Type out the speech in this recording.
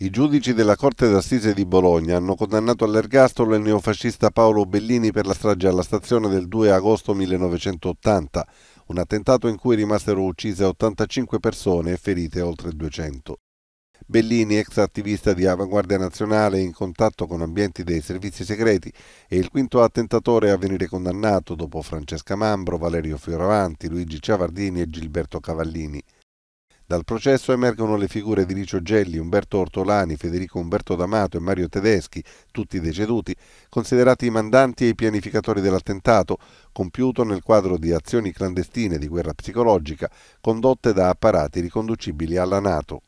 I giudici della Corte d'Assise di Bologna hanno condannato all'ergastolo il neofascista Paolo Bellini per la strage alla stazione del 2 agosto 1980, un attentato in cui rimasero uccise 85 persone e ferite oltre 200. Bellini, ex attivista di Avanguardia Nazionale in contatto con ambienti dei servizi segreti, è il quinto attentatore a venire condannato dopo Francesca Mambro, Valerio Fioravanti, Luigi Ciavardini e Gilberto Cavallini. Dal processo emergono le figure di Licio Gelli, Umberto Ortolani, Federico Umberto D'Amato e Mario Tedeschi, tutti deceduti, considerati i mandanti e i pianificatori dell'attentato, compiuto nel quadro di azioni clandestine di guerra psicologica condotte da apparati riconducibili alla Nato.